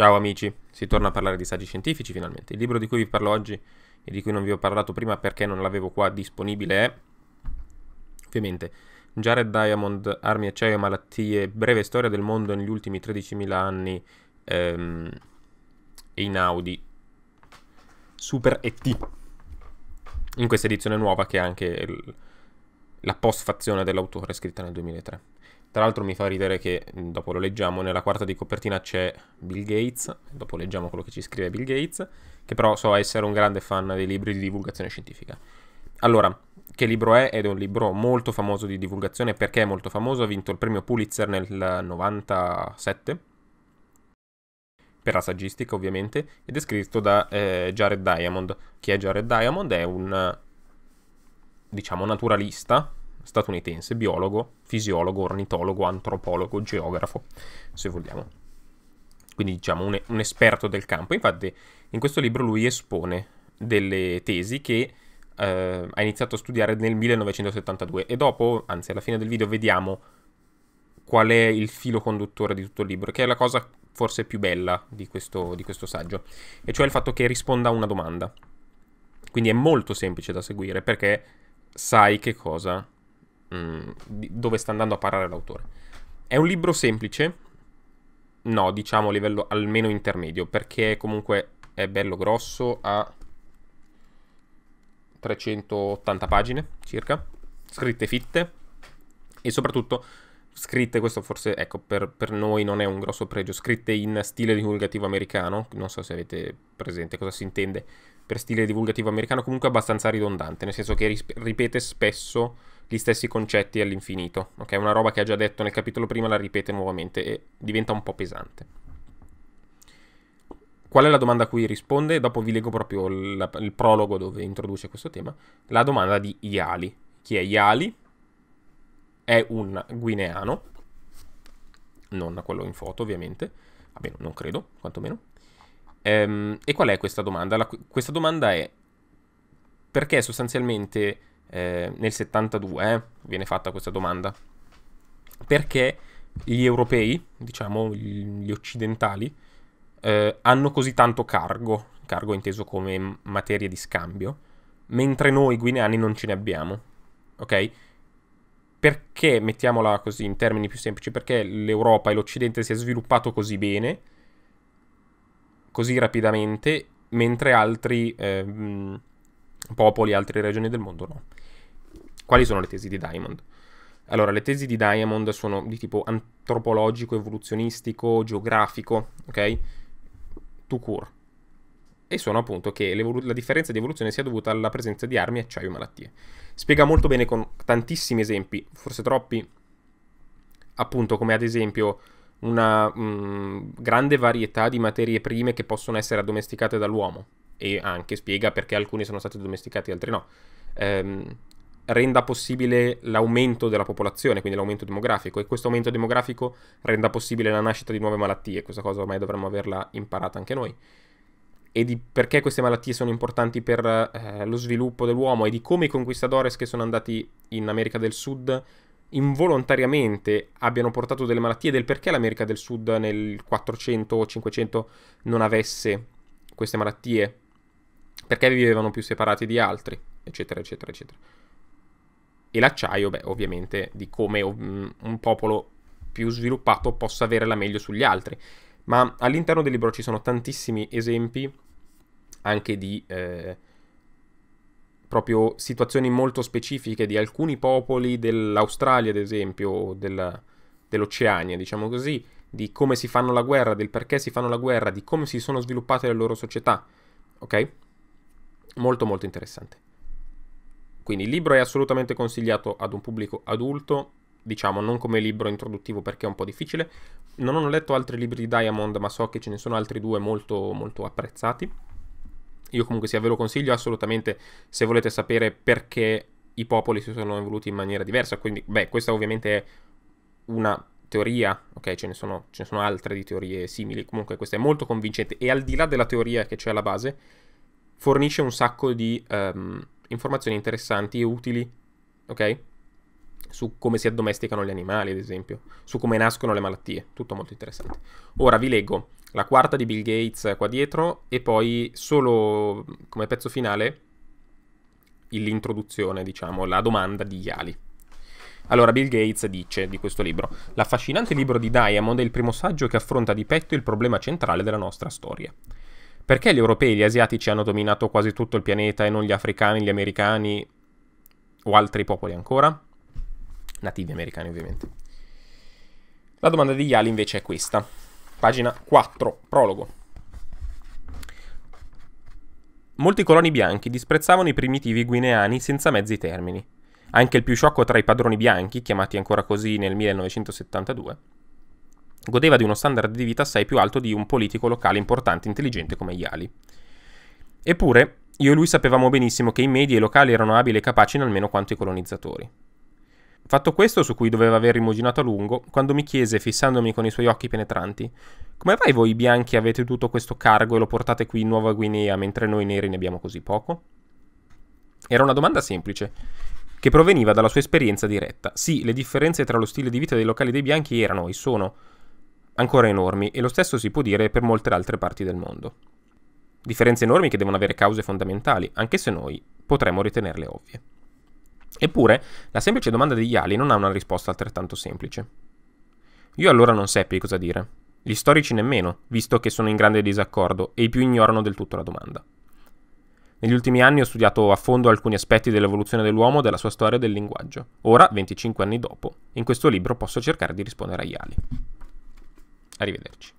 Ciao amici, si torna a parlare di saggi scientifici finalmente. Il libro di cui vi parlo oggi e di cui non vi ho parlato prima perché non l'avevo qua disponibile è ovviamente Jared Diamond, Armi, Acciaio e Malattie, breve storia del mondo negli ultimi 13.000 anni ehm, in Audi Super ET. In questa edizione nuova che è anche il, la postfazione dell'autore scritta nel 2003. Tra l'altro mi fa ridere che, mm, dopo lo leggiamo, nella quarta di copertina c'è Bill Gates, dopo leggiamo quello che ci scrive Bill Gates, che però so essere un grande fan dei libri di divulgazione scientifica. Allora, che libro è? Ed è un libro molto famoso di divulgazione, perché è molto famoso, ha vinto il premio Pulitzer nel 97, per la saggistica ovviamente, ed è scritto da eh, Jared Diamond. Chi è Jared Diamond? È un, diciamo, naturalista, statunitense, biologo, fisiologo, ornitologo, antropologo, geografo, se vogliamo. Quindi diciamo un, un esperto del campo. Infatti in questo libro lui espone delle tesi che eh, ha iniziato a studiare nel 1972 e dopo, anzi alla fine del video, vediamo qual è il filo conduttore di tutto il libro, che è la cosa forse più bella di questo, di questo saggio, e cioè il fatto che risponda a una domanda. Quindi è molto semplice da seguire perché sai che cosa mh, mm, dove sta andando a parare l'autore. È un libro semplice? No, diciamo a livello almeno intermedio, perché comunque è bello grosso, ha 380 pagine circa, scritte fitte e soprattutto scritte, questo forse ecco, per, per, noi non è un grosso pregio, scritte in stile divulgativo americano, non so se avete presente cosa si intende per stile divulgativo americano, comunque abbastanza ridondante, nel senso che ripete spesso gli stessi concetti all'infinito. Ok, una roba che ha già detto nel capitolo prima la ripete nuovamente e diventa un po' pesante. Qual è la domanda a cui risponde? Dopo vi leggo proprio il, il prologo dove introduce questo tema. La domanda di Iali. Chi è Iali? È un guineano, non quello in foto ovviamente, vabbè non credo, quantomeno. Ehm, e qual è questa domanda? La, questa domanda è perché sostanzialmente eh, nel 72 eh, viene fatta questa domanda, perché gli europei, diciamo gli occidentali, eh, hanno così tanto cargo, cargo inteso come materia di scambio, mentre noi guineani non ce ne abbiamo, ok? Perché, mettiamola così in termini più semplici, perché l'Europa e l'Occidente si è sviluppato così bene, così rapidamente, mentre altri... Ehm, popoli, e altre regioni del mondo no. Quali sono le tesi di Diamond? Allora, le tesi di Diamond sono di tipo antropologico, evoluzionistico, geografico, ok? To cure. E sono appunto che la differenza di evoluzione sia dovuta alla presenza di armi, acciaio e malattie. Spiega molto bene con tantissimi esempi, forse troppi, appunto come ad esempio una mh, mm, grande varietà di materie prime che possono essere addomesticate dall'uomo, e anche spiega perché alcuni sono stati domesticati e altri no, ehm, renda possibile l'aumento della popolazione, quindi l'aumento demografico, e questo aumento demografico renda possibile la nascita di nuove malattie, questa cosa ormai dovremmo averla imparata anche noi, e di perché queste malattie sono importanti per eh, lo sviluppo dell'uomo e di come i conquistadores che sono andati in America del Sud involontariamente abbiano portato delle malattie del perché l'America del Sud nel 400 o 500 non avesse queste malattie perché vivevano più separati di altri, eccetera, eccetera, eccetera. E l'acciaio, beh, ovviamente, di come mm, un popolo più sviluppato possa avere la meglio sugli altri. Ma all'interno del libro ci sono tantissimi esempi anche di eh, proprio situazioni molto specifiche di alcuni popoli dell'Australia, ad esempio, del, dell'Oceania, diciamo così, di come si fanno la guerra, del perché si fanno la guerra, di come si sono sviluppate le loro società. Ok? molto molto interessante. Quindi il libro è assolutamente consigliato ad un pubblico adulto, diciamo non come libro introduttivo perché è un po' difficile. Non ho letto altri libri di Diamond, ma so che ce ne sono altri due molto molto apprezzati. Io comunque sia ve lo consiglio assolutamente se volete sapere perché i popoli si sono evoluti in maniera diversa. Quindi, beh, questa ovviamente è una teoria, ok, ce ne, sono, ce ne sono altre di teorie simili, comunque questa è molto convincente e al di là della teoria che c'è alla base, fornisce un sacco di um, informazioni interessanti e utili, ok? Su come si addomesticano gli animali, ad esempio, su come nascono le malattie, tutto molto interessante. Ora vi leggo la quarta di Bill Gates qua dietro e poi solo come pezzo finale l'introduzione, diciamo, la domanda di Yali. Allora, Bill Gates dice di questo libro: L'affascinante libro di Diamond è il primo saggio che affronta di petto il problema centrale della nostra storia perché gli europei e gli asiatici hanno dominato quasi tutto il pianeta e non gli africani, gli americani o altri popoli ancora? Nativi americani ovviamente. La domanda di Yali invece è questa. Pagina 4, prologo. Molti coloni bianchi disprezzavano i primitivi guineani senza mezzi termini. Anche il più sciocco tra i padroni bianchi, chiamati ancora così nel 1972, godeva di uno standard di vita assai più alto di un politico locale importante e intelligente come Yali. Eppure, io e lui sapevamo benissimo che i media e i locali erano abili e capaci in almeno quanto i colonizzatori. Fatto questo su cui doveva aver rimuginato a lungo, quando mi chiese, fissandomi con i suoi occhi penetranti, come mai voi bianchi avete tutto questo cargo e lo portate qui in Nuova Guinea mentre noi neri ne abbiamo così poco? Era una domanda semplice, che proveniva dalla sua esperienza diretta. Sì, le differenze tra lo stile di vita dei locali dei bianchi erano e sono ancora enormi e lo stesso si può dire per molte altre parti del mondo. Differenze enormi che devono avere cause fondamentali, anche se noi potremmo ritenerle ovvie. Eppure, la semplice domanda degli ali non ha una risposta altrettanto semplice. Io allora non seppi cosa dire. Gli storici nemmeno, visto che sono in grande disaccordo e i più ignorano del tutto la domanda. Negli ultimi anni ho studiato a fondo alcuni aspetti dell'evoluzione dell'uomo, della sua storia e del linguaggio. Ora, 25 anni dopo, in questo libro posso cercare di rispondere agli ali. Arrivederci.